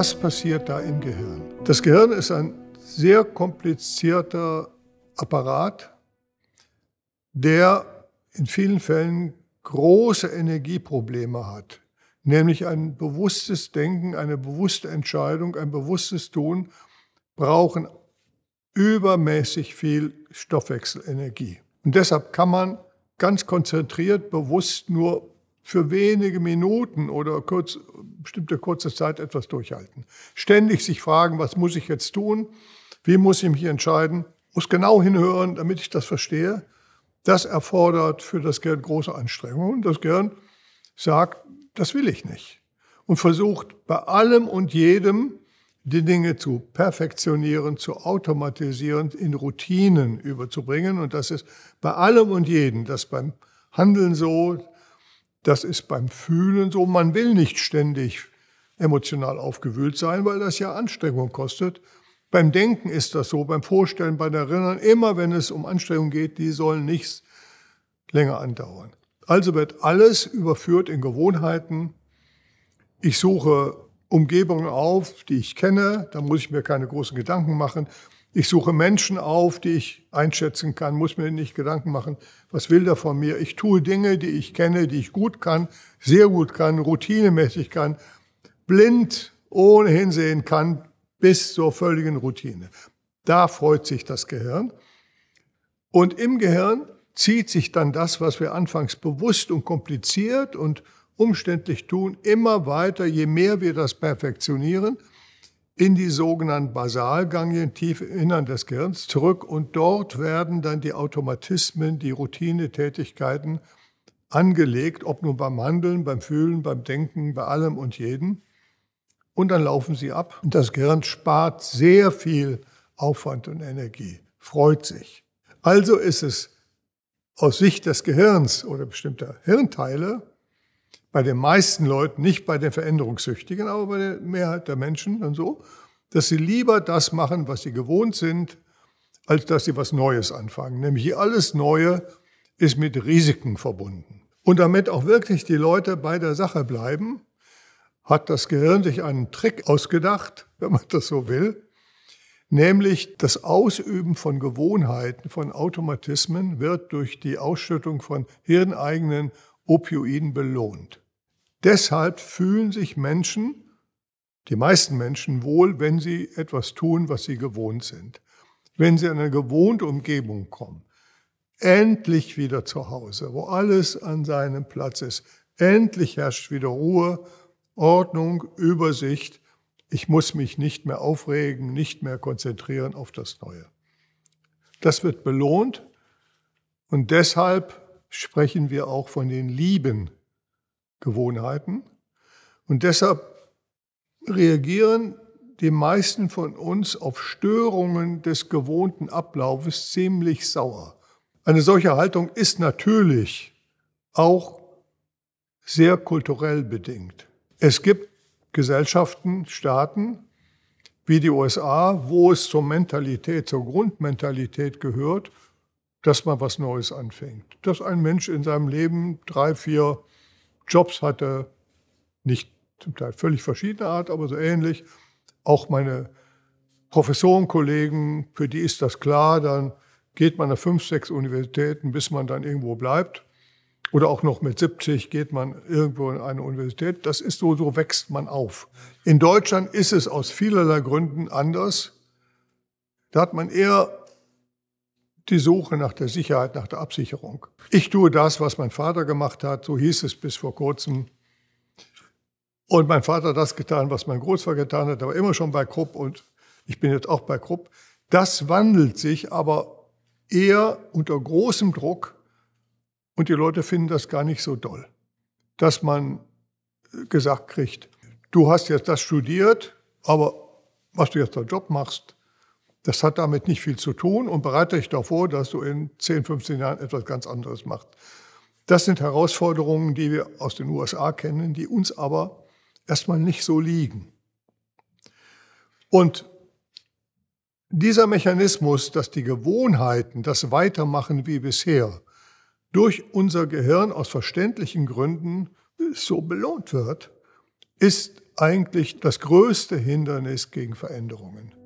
Was passiert da im Gehirn? Das Gehirn ist ein sehr komplizierter Apparat, der in vielen Fällen große Energieprobleme hat, nämlich ein bewusstes Denken, eine bewusste Entscheidung, ein bewusstes Tun brauchen übermäßig viel Stoffwechselenergie. Und deshalb kann man ganz konzentriert, bewusst nur für wenige Minuten oder kurz bestimmte kurze Zeit etwas durchhalten. Ständig sich fragen, was muss ich jetzt tun? Wie muss ich mich entscheiden? Muss genau hinhören, damit ich das verstehe. Das erfordert für das Gehirn große Anstrengungen. Das Gehirn sagt, das will ich nicht. Und versucht bei allem und jedem die Dinge zu perfektionieren, zu automatisieren, in Routinen überzubringen. Und das ist bei allem und jedem, das beim Handeln so, das ist beim Fühlen so. Man will nicht ständig emotional aufgewühlt sein, weil das ja Anstrengung kostet. Beim Denken ist das so, beim Vorstellen, beim Erinnern, immer wenn es um Anstrengung geht, die sollen nichts länger andauern. Also wird alles überführt in Gewohnheiten. Ich suche Umgebungen auf, die ich kenne, da muss ich mir keine großen Gedanken machen. Ich suche Menschen auf, die ich einschätzen kann, muss mir nicht Gedanken machen, was will der von mir. Ich tue Dinge, die ich kenne, die ich gut kann, sehr gut kann, routinemäßig kann, blind, ohne hinsehen kann, bis zur völligen Routine. Da freut sich das Gehirn. Und im Gehirn zieht sich dann das, was wir anfangs bewusst und kompliziert und umständlich tun, immer weiter, je mehr wir das perfektionieren – in die sogenannten Basalganglien tief im Innern des Gehirns zurück und dort werden dann die Automatismen, die Routinetätigkeiten angelegt, ob nun beim Handeln, beim Fühlen, beim Denken, bei allem und jedem. Und dann laufen sie ab und das Gehirn spart sehr viel Aufwand und Energie, freut sich. Also ist es aus Sicht des Gehirns oder bestimmter Hirnteile bei den meisten Leuten, nicht bei den Veränderungssüchtigen, aber bei der Mehrheit der Menschen dann so, dass sie lieber das machen, was sie gewohnt sind, als dass sie was Neues anfangen. Nämlich alles Neue ist mit Risiken verbunden. Und damit auch wirklich die Leute bei der Sache bleiben, hat das Gehirn sich einen Trick ausgedacht, wenn man das so will, nämlich das Ausüben von Gewohnheiten, von Automatismen wird durch die Ausschüttung von hirneigenen Opioiden belohnt. Deshalb fühlen sich Menschen, die meisten Menschen wohl, wenn sie etwas tun, was sie gewohnt sind. Wenn sie in eine gewohnte Umgebung kommen. Endlich wieder zu Hause, wo alles an seinem Platz ist. Endlich herrscht wieder Ruhe, Ordnung, Übersicht. Ich muss mich nicht mehr aufregen, nicht mehr konzentrieren auf das Neue. Das wird belohnt und deshalb sprechen wir auch von den lieben Gewohnheiten. Und deshalb reagieren die meisten von uns auf Störungen des gewohnten Ablaufes ziemlich sauer. Eine solche Haltung ist natürlich auch sehr kulturell bedingt. Es gibt Gesellschaften, Staaten wie die USA, wo es zur Mentalität, zur Grundmentalität gehört, dass man was Neues anfängt. Dass ein Mensch in seinem Leben drei, vier Jobs hatte, nicht zum Teil völlig verschiedener Art, aber so ähnlich. Auch meine Professorenkollegen, für die ist das klar, dann geht man nach fünf, sechs Universitäten, bis man dann irgendwo bleibt. Oder auch noch mit 70 geht man irgendwo in eine Universität. Das ist so, so wächst man auf. In Deutschland ist es aus vielerlei Gründen anders. Da hat man eher die Suche nach der Sicherheit, nach der Absicherung. Ich tue das, was mein Vater gemacht hat, so hieß es bis vor kurzem. Und mein Vater hat das getan, was mein Großvater getan hat, aber immer schon bei Krupp und ich bin jetzt auch bei Krupp. Das wandelt sich aber eher unter großem Druck und die Leute finden das gar nicht so doll, dass man gesagt kriegt, du hast jetzt das studiert, aber was du jetzt deinen Job machst, das hat damit nicht viel zu tun und bereite dich davor, dass du in 10, 15 Jahren etwas ganz anderes machst. Das sind Herausforderungen, die wir aus den USA kennen, die uns aber erstmal nicht so liegen. Und dieser Mechanismus, dass die Gewohnheiten das weitermachen wie bisher durch unser Gehirn aus verständlichen Gründen so belohnt wird, ist eigentlich das größte Hindernis gegen Veränderungen.